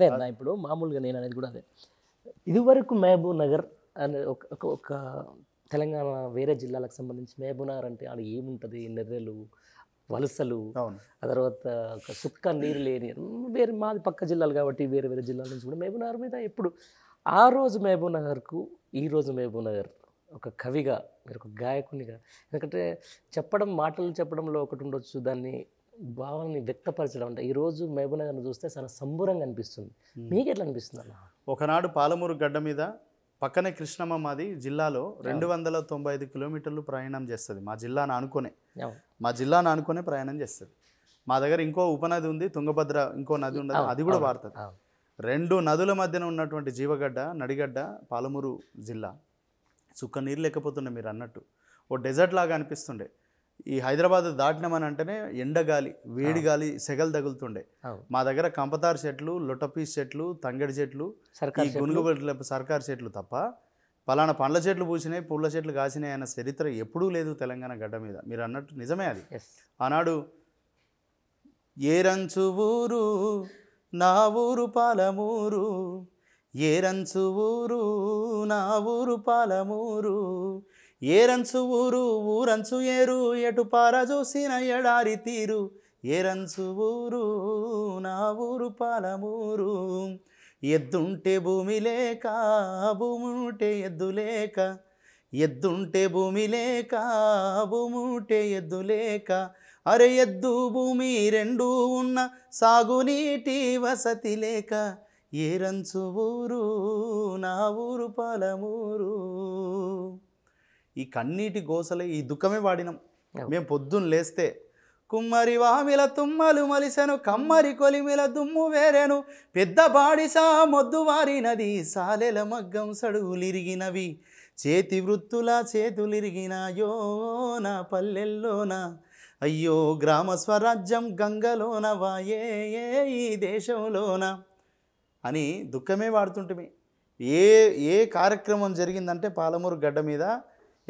అదే నా ఇప్పుడు మామూలుగా నేను అనేది కూడా అదే ఇదివరకు మహబూబ్ నగర్ అనే ఒక ఒక తెలంగాణ వేరే జిల్లాలకు సంబంధించి మహబూబ్ నగర్ అంటే ఆడ ఏముంటుంది నెర్రెలు వలసలు ఆ తర్వాత ఒక సుక్క నీరు లేని వేరే మాది పక్క జిల్లాలు కాబట్టి వేరే వేరే జిల్లాల నుంచి కూడా మహబూబ్ నగర్ మీద ఎప్పుడు ఆ రోజు మహబూబ్ నగర్కు ఈ రోజు మహబూబ్ నగర్ ఒక కవిగా మీరు ఒక గాయకునిగా ఎందుకంటే చెప్పడం మాటలు చెప్పడంలో ఒకటి ఉండొచ్చు దాన్ని భావాలని వ్యక్తపరచడం అంటే ఈరోజు మహబూబ్ నగర్ చూస్తే చాలా సంబురంగా అనిపిస్తుంది మీకు ఎట్లా అనిపిస్తుంది అన్న ఒకనాడు పాలమూరు గడ్డ మీద పక్కనే కృష్ణమ్మ మాది జిల్లాలో రెండు వందల తొంభై ఐదు కిలోమీటర్లు ప్రయాణం చేస్తుంది మా జిల్లాను అనుకునే మా జిల్లాను అనుకునే ప్రయాణం చేస్తుంది మా దగ్గర ఇంకో ఉపనది ఉంది తుంగభద్ర ఇంకో నది ఉండదు అది కూడా వాడుతుంది రెండు నదుల మధ్యన ఉన్నటువంటి జీవగడ్డ నడిగడ్డ పాలమూరు జిల్లా చుక్క నీరు లేకపోతుండే మీరు అన్నట్టు ఓ డెజర్ట్ లాగా అనిపిస్తుండే ఈ హైదరాబాద్ దాటినామని అంటేనే ఎండగాలి వేడి గాలి సెగలు తగులుతుండే మా దగ్గర కంపతార్ చెట్లు లొటపీస్ చెట్లు తంగడి చెట్లు గునుగుబెట్ల సర్కార్ చెట్లు తప్ప పలానా పండ్ల చెట్లు పూసినాయి పూల చెట్లు కాసినాయి అన్న చరిత్ర ఎప్పుడూ లేదు తెలంగాణ గడ్డ మీద మీరు అన్నట్టు నిజమే అది ఆనాడు ఏ రంచు ఊరు నా ఊరు పాలమూరు ఏ రంచు ఊరు నా ఊరు పాలమూరు ఏరంచు ఊరు ఊరంచు ఏరు ఎటు చూసిన ఎడారి తీరు ఏరంచు ఊరు నా ఊరు పాలమూరు ఎద్దుంటే భూమి లేక భూముంటే ఎద్దు లేక ఎద్దుంటే భూమి లేక భూముంటే ఎద్దు లేక అరే ఎద్దు భూమి రెండు ఉన్న సాగునీటి వసతి లేక ఏరంచు ఊరు నా ఊరు పాలమూరు ఈ కన్నీటి గోసలే ఈ దుఃఖమే వాడినాం మేము పొద్దున్న లేస్తే కుమ్మరి వామిల తుమ్మలు మలిసెను కమ్మరి కొలిమిల దుమ్ము వేరేను పెద్ద బాడిసా మొద్దు వారినది సాలెల మగ్గం సడుగులిరిగినవి చేతి వృత్తుల చేతులిరిగినాయో నా పల్లెల్లోన అయ్యో గ్రామ స్వరాజ్యం గంగలోన వాయే ఈ దేశంలోన అని దుఃఖమే వాడుతుంటమే ఏ ఏ కార్యక్రమం జరిగిందంటే పాలమూరు గడ్డ మీద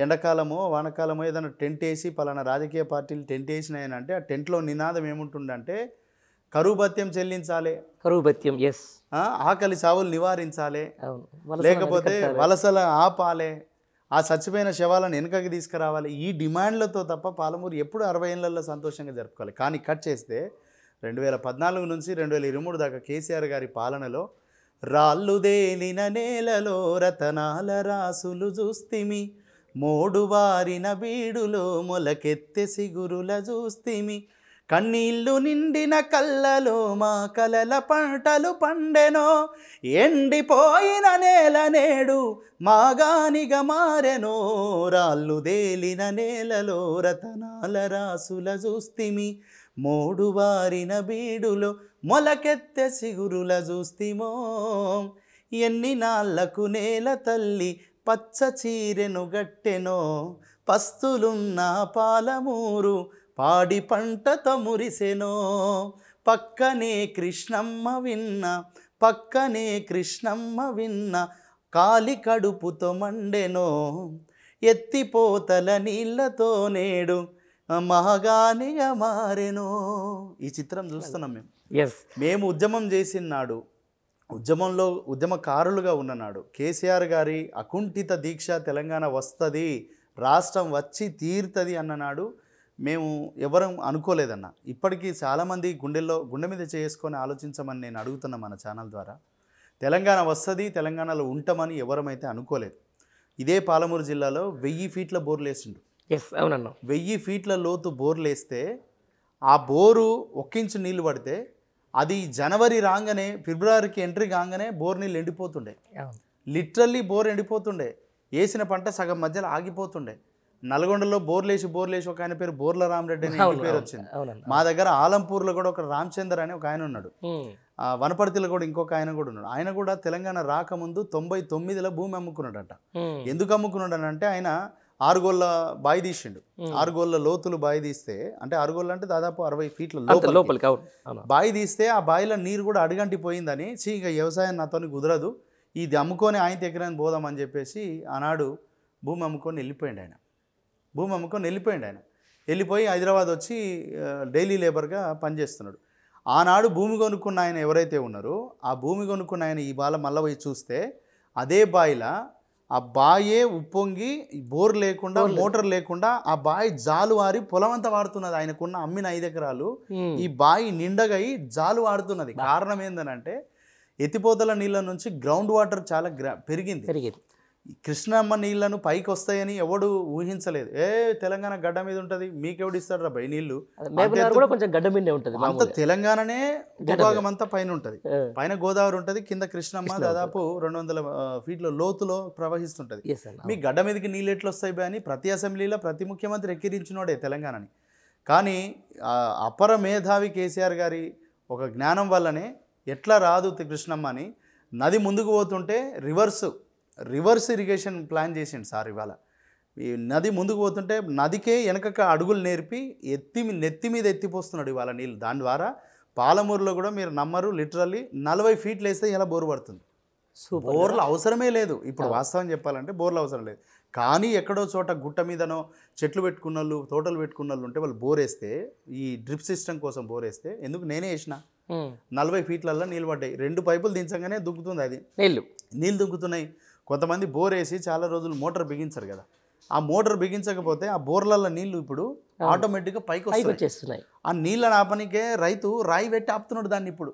ఎండాకాలమో వానకాలమో ఏదైనా టెంట్ వేసి పలానా రాజకీయ పార్టీలు టెంట్ వేసినాయనంటే ఆ టెంట్లో నినాదం ఏముంటుందంటే కరువు భత్యం చెల్లించాలి కరువు భత్యం ఎస్ ఆకలి చావులు నివారించాలి లేకపోతే వలసల ఆపాలి ఆ చచ్చిపోయిన శవాలను వెనుకకి తీసుకురావాలి ఈ డిమాండ్లతో తప్ప పాలమూరు ఎప్పుడు అరవై ఏళ్ళల్లో సంతోషంగా జరుపుకోవాలి కానీ కట్ చేస్తే రెండు వేల పద్నాలుగు నుంచి రెండు వేల ఇరవై మూడు దాకా కేసీఆర్ గారి పాలనలో రాళ్ళు దేలిన నేలలో రతనాల రాసులు చూస్తిమి మోడువారిన బీడులో మొలకెత్తె సిగురుల చూస్తిమి కన్నీళ్లు నిండిన కళ్ళలో మా కలల పంటలు పండెనో ఎండిపోయిన నేల నేడు మాగానిగ మారెనో రాళ్ళు దేలిన నేలలో రతనాల రాసుల చూస్తిమి మోడువారిన బీడులో మొలకెత్తె సిగురుల చూస్తిమో ఎన్ని నాళ్లకు నేల తల్లి పచ్చ చీరెను గట్టెనో పస్తులున్న పాలమూరు పాడి పంటతో మురిసెనో పక్కనే కృష్ణమ్మ విన్న పక్కనే కృష్ణమ్మ విన్న కాలి కడుపుతో మండెనో ఎత్తిపోతల నీళ్లతో నేడు మహగానిగా మారెనో ఈ చిత్రం చూస్తున్నాం మేము ఎస్ మేము ఉద్యమం చేసినాడు ఉద్యమంలో ఉద్యమకారులుగా ఉన్ననాడు కేసీఆర్ గారి అకుంఠిత దీక్ష తెలంగాణ వస్తుంది రాష్ట్రం వచ్చి తీరుతుంది అన్ననాడు మేము ఎవరం అనుకోలేదన్న ఇప్పటికీ చాలామంది గుండెల్లో గుండె మీద చేసుకొని ఆలోచించమని నేను అడుగుతున్నా మన ఛానల్ ద్వారా తెలంగాణ వస్తుంది తెలంగాణలో ఉంటామని ఎవరమైతే అనుకోలేదు ఇదే పాలమూరు జిల్లాలో వెయ్యి ఫీట్ల బోర్లు వేసిండు ఎస్ అవునన్నా వెయ్యి ఫీట్ల లోతు బోర్లు వేస్తే ఆ బోరు ఒక్కించు నీళ్లు పడితే అది జనవరి రాగానే ఫిబ్రవరికి ఎంట్రీ కాగానే బోర్ నీళ్ళు ఎండిపోతుండే లిటరల్లీ బోర్ ఎండిపోతుండే వేసిన పంట సగం మధ్యలో ఆగిపోతుండే నల్గొండలో బోర్లేసి బోర్లేసి ఒక ఆయన పేరు బోర్ల రామరెడ్డి అని పేరు వచ్చింది మా దగ్గర ఆలంపూర్లో కూడా ఒక రామచందర్ అని ఒక ఆయన ఉన్నాడు వనపర్తిలో కూడా ఇంకొక ఆయన కూడా ఉన్నాడు ఆయన కూడా తెలంగాణ రాకముందు తొంభై తొమ్మిదిలో భూమి అమ్ముకున్నాడట ఎందుకు అమ్ముకున్నాడు అంటే ఆయన ఆరు గోళ్ళ బాయి తీసిండు ఆరు గోళ్ళ లోతులు బాయి తీస్తే అంటే ఆరు గోళ్ళు అంటే దాదాపు అరవై ఫీట్ల లోపలికి బాయి తీస్తే ఆ బాయిలో నీరు కూడా పోయిందని చీ ఇంకా వ్యవసాయం నాతో కుదరదు ఇది అమ్ముకొని ఆయన ఎకరాన్ని పోదామని చెప్పేసి ఆనాడు భూమి అమ్ముకొని వెళ్ళిపోయిండు ఆయన భూమి అమ్ముకొని వెళ్ళిపోయిండు ఆయన వెళ్ళిపోయి హైదరాబాద్ వచ్చి డైలీ లేబర్గా పనిచేస్తున్నాడు ఆనాడు భూమి కొనుక్కున్న ఆయన ఎవరైతే ఉన్నారో ఆ భూమి కొనుక్కున్న ఆయన ఈ బాల మళ్ళీ పోయి చూస్తే అదే బాయిలో ఆ బాయే ఉప్పొంగి బోర్ లేకుండా మోటార్ లేకుండా ఆ బాయి జాలు వారి పొలం అంతా వాడుతున్నది ఆయనకున్న అమ్మిన ఐదు ఎకరాలు ఈ బాయి నిండగై జాలు వాడుతున్నది కారణం ఏంటనంటే ఎత్తిపోతల నీళ్ళ నుంచి గ్రౌండ్ వాటర్ చాలా పెరిగింది పెరిగింది కృష్ణమ్మ నీళ్లను పైకి వస్తాయని ఎవడు ఊహించలేదు ఏ తెలంగాణ గడ్డ మీద ఉంటుంది మీకెవడు ఇస్తాడు రా నీళ్లు అంత తెలంగాణనే భూభాగం అంతా పైన ఉంటుంది పైన గోదావరి ఉంటుంది కింద కృష్ణమ్మ దాదాపు రెండు వందల ఫీట్ల లోతులో ప్రవహిస్తుంటది మీ గడ్డ మీదకి నీళ్ళు ఎట్లు వస్తాయి అని ప్రతి అసెంబ్లీలో ప్రతి ముఖ్యమంత్రి ఎక్కిరించినోడే తెలంగాణని కానీ అపర మేధావి కేసీఆర్ గారి ఒక జ్ఞానం వల్లనే ఎట్లా రాదు కృష్ణమ్మ అని నది ముందుకు పోతుంటే రివర్సు రివర్స్ ఇరిగేషన్ ప్లాన్ చేసిండు సార్ ఇవాళ ఈ నది ముందుకు పోతుంటే నదికే వెనకక అడుగులు నేర్పి ఎత్తి నెత్తి మీద ఎత్తిపోస్తున్నాడు ఇవాళ నీళ్ళు దాని ద్వారా పాలమూరులో కూడా మీరు నమ్మరు లిటరల్లీ నలభై ఫీట్లు వేస్తే ఇలా బోరు పడుతుంది సో బోర్లు అవసరమే లేదు ఇప్పుడు వాస్తవం చెప్పాలంటే బోర్లు అవసరం లేదు కానీ ఎక్కడో చోట గుట్ట మీదనో చెట్లు పెట్టుకున్న వాళ్ళు తోటలు పెట్టుకున్న వాళ్ళు ఉంటే వాళ్ళు బోరేస్తే ఈ డ్రిప్ సిస్టమ్ కోసం బోరేస్తే ఎందుకు నేనే వేసిన నలభై ఫీట్లల్లో నీళ్ళు పడ్డాయి రెండు పైపులు దించగానే దుక్కుతుంది అది నీళ్ళు నీళ్ళు దుక్కుతున్నాయి కొంతమంది బోర్ వేసి చాలా రోజులు మోటార్ బిగించరు కదా ఆ మోటార్ బిగించకపోతే ఆ బోర్లలో నీళ్లు ఇప్పుడు ఆటోమేటిక్గా పైకి వచ్చేస్తున్నాయి ఆ నీళ్ళ ఆపనికే రైతు రాయి పెట్టి ఆపుతున్నాడు దాన్ని ఇప్పుడు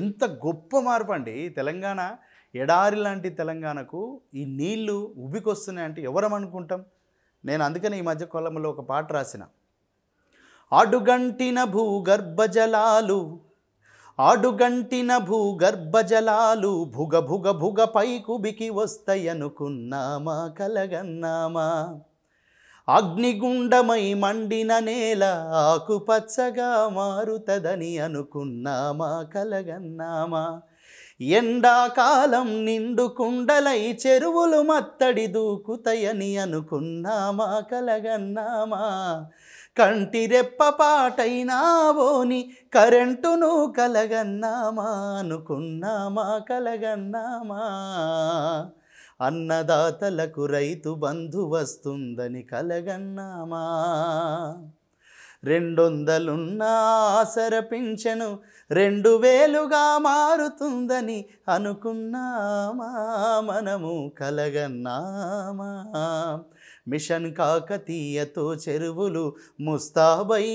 ఎంత గొప్ప మార్పు అండి తెలంగాణ ఎడారి లాంటి తెలంగాణకు ఈ నీళ్లు ఉబ్బికొస్తున్నాయంటే ఎవరం అనుకుంటాం నేను అందుకని ఈ మధ్య కొలంలో ఒక పాట రాసిన అడుగంటిన భూగర్భ జలాలు ఆడుగంటిన భూగర్భజలాలు భుగ భుగ భుగ పైకుబికి వస్తాయనుకున్నామా కలగన్నామా అగ్నిగుండమై మండిన నేల ఆకుపచ్చగా మారుతదని అనుకున్నామా కలగన్నామా ఎండాకాలం నిండు కుండలై చెరువులు మత్తడి దూకుతయని అనుకున్నామా కలగన్నామా కంటి కంటిరెప్పపాటైనావోని కరెంటును కలగన్నామా అనుకున్నామా కలగన్నామా అన్నదాతలకు రైతు బంధు వస్తుందని కలగన్నామా రెండొందలున్న ఆసర పింఛను రెండు వేలుగా మారుతుందని అనుకున్నామా మనము కలగన్నామా మిషన్ కాకతీయతో చెరువులు ముస్తాబై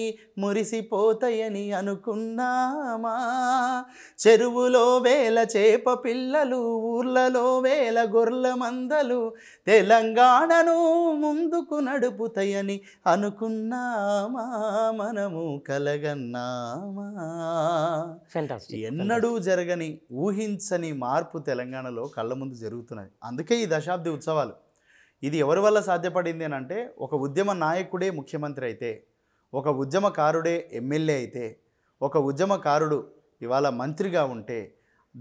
మురిసిపోతాయని అనుకున్నామా చెరువులో వేల చేప పిల్లలు ఊర్లలో వేల గొర్రెల మందలు తెలంగాణను ముందుకు నడుపుతాయని అనుకున్నామా మనము కలగన్నామా ఎన్నడూ జరగని ఊహించని మార్పు తెలంగాణలో కళ్ళ ముందు జరుగుతున్నది అందుకే ఈ దశాబ్ది ఉత్సవాలు ఇది ఎవరి వల్ల సాధ్యపడింది అని అంటే ఒక ఉద్యమ నాయకుడే ముఖ్యమంత్రి అయితే ఒక ఉద్యమకారుడే ఎమ్మెల్యే అయితే ఒక ఉద్యమకారుడు ఇవాళ మంత్రిగా ఉంటే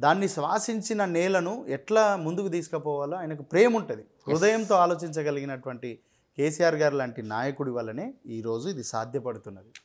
దాన్ని శ్వాసించిన నేలను ఎట్లా ముందుకు తీసుకుపోవాలో ఆయనకు ప్రేమ ఉంటుంది హృదయంతో ఆలోచించగలిగినటువంటి కేసీఆర్ గారు లాంటి నాయకుడి వల్లనే ఈరోజు ఇది సాధ్యపడుతున్నది